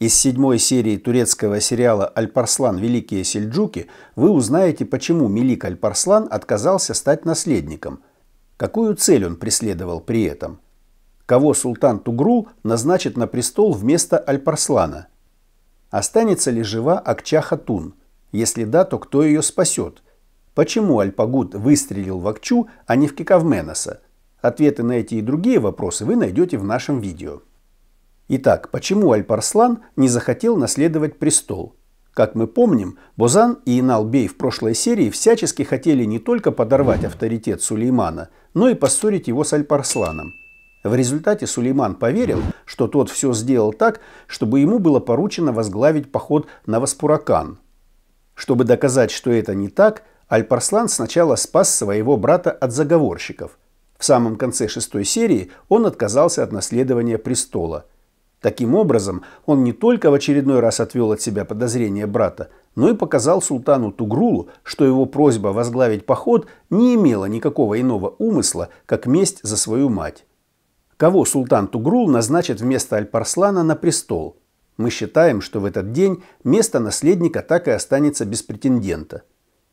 Из седьмой серии турецкого сериала «Альпарслан. Великие сельджуки» вы узнаете, почему Мелик Альпарслан отказался стать наследником, какую цель он преследовал при этом, кого султан Тугрул назначит на престол вместо Альпарслана, останется ли жива Акча Хатун, если да, то кто ее спасет, почему Альпагут выстрелил в Акчу, а не в Кикавменоса. Ответы на эти и другие вопросы вы найдете в нашем видео. Итак, почему Альпарслан не захотел наследовать престол? Как мы помним, Бозан и Инал-бей в прошлой серии всячески хотели не только подорвать авторитет Сулеймана, но и поссорить его с Альпарсланом. В результате Сулейман поверил, что тот все сделал так, чтобы ему было поручено возглавить поход на Васпуракан. Чтобы доказать, что это не так, Альпарслан сначала спас своего брата от заговорщиков. В самом конце шестой серии он отказался от наследования престола – Таким образом, он не только в очередной раз отвел от себя подозрения брата, но и показал султану Тугрулу, что его просьба возглавить поход не имела никакого иного умысла, как месть за свою мать. Кого султан Тугрул назначит вместо Альпарслана на престол? Мы считаем, что в этот день место наследника так и останется без претендента.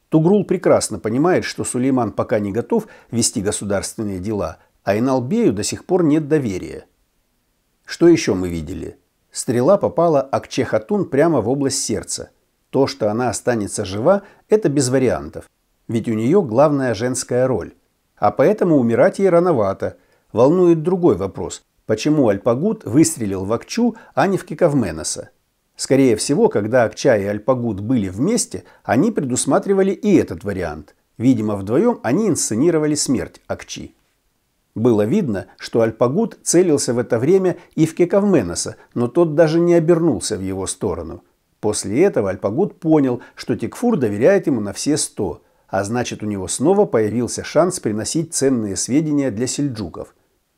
Тугрул прекрасно понимает, что Сулейман пока не готов вести государственные дела, а Иналбею до сих пор нет доверия. Что еще мы видели? Стрела попала Акчехатун прямо в область сердца. То, что она останется жива, это без вариантов. Ведь у нее главная женская роль. А поэтому умирать ей рановато. Волнует другой вопрос. Почему Альпагут выстрелил в Акчу, а не в Кикавменоса? Скорее всего, когда Акча и Альпагут были вместе, они предусматривали и этот вариант. Видимо, вдвоем они инсценировали смерть Акчи. Было видно, что Альпагут целился в это время и в Кековменеса, но тот даже не обернулся в его сторону. После этого Альпагут понял, что Тикфур доверяет ему на все сто, а значит у него снова появился шанс приносить ценные сведения для сельджуков.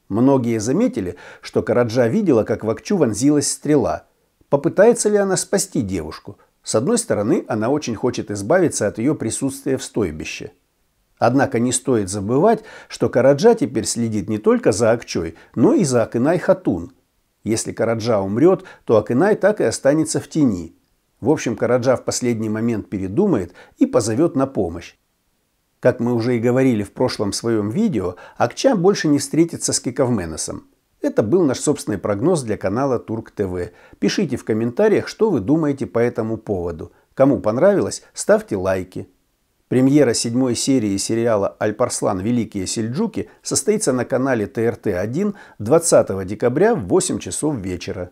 Многие заметили, что Караджа видела, как в Акчу вонзилась стрела. Попытается ли она спасти девушку? С одной стороны, она очень хочет избавиться от ее присутствия в стойбище – Однако не стоит забывать, что Караджа теперь следит не только за Акчой, но и за Акынай Хатун. Если Караджа умрет, то Акынай так и останется в тени. В общем, Караджа в последний момент передумает и позовет на помощь. Как мы уже и говорили в прошлом своем видео, Акча больше не встретится с Киковменосом. Это был наш собственный прогноз для канала Турк ТВ. Пишите в комментариях, что вы думаете по этому поводу. Кому понравилось, ставьте лайки. Премьера седьмой серии сериала «Альпарслан. Великие сельджуки» состоится на канале ТРТ-1 20 декабря в 8 часов вечера.